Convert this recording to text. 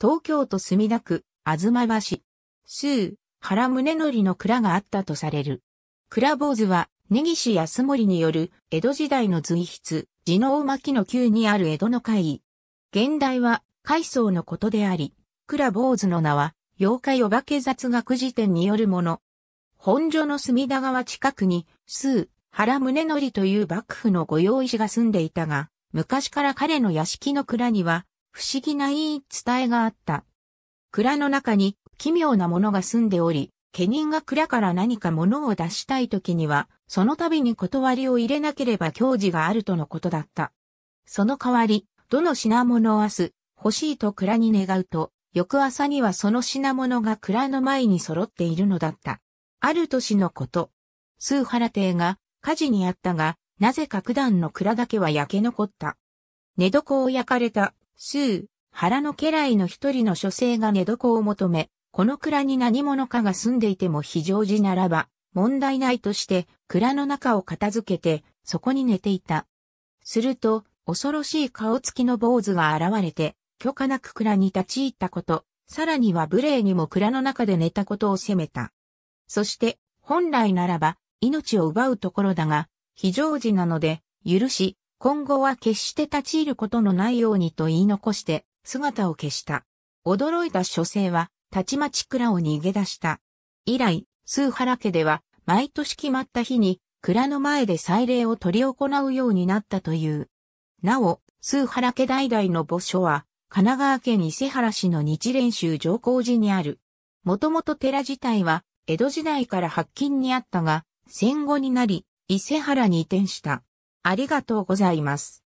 東京都墨田区、あずま橋、州、原宗則の蔵があったとされる。蔵坊主は、根岸安森による江戸時代の随筆、地の大巻の宮にある江戸の会。現代は、海藻のことであり、蔵坊主の名は、妖怪お化け雑学辞典によるもの。本所の隅田川近くに、数、原宗則という幕府の御用石が住んでいたが、昔から彼の屋敷の蔵には、不思議な言い伝えがあった。蔵の中に奇妙なものが住んでおり、家人が蔵から何か物を出したい時には、その度に断りを入れなければ教示があるとのことだった。その代わり、どの品物を明日、欲しいと蔵に願うと、翌朝にはその品物が蔵の前に揃っているのだった。ある年のこと。スーハラ邸が火事にあったが、なぜか九段の蔵だけは焼け残った。寝床を焼かれたスー、原の家来の一人の書生が寝床を求め、この蔵に何者かが住んでいても非常時ならば、問題ないとして蔵の中を片付けて、そこに寝ていた。すると、恐ろしい顔つきの坊主が現れて、許可なく蔵に立ち入ったこと、さらには無礼にも蔵の中で寝たことを責めた。そして、本来ならば、命を奪うところだが、非常時なので、許し、今後は決して立ち入ることのないようにと言い残して姿を消した。驚いた書生は、たちまち蔵を逃げ出した。以来、数原家では、毎年決まった日に、蔵の前で祭礼を取り行うようになったという。なお、数原家代々の墓所は、神奈川県伊勢原市の日蓮宗上皇寺にある。もともと寺自体は、江戸時代から発禁にあったが、戦後になり、伊勢原に移転した。ありがとうございます。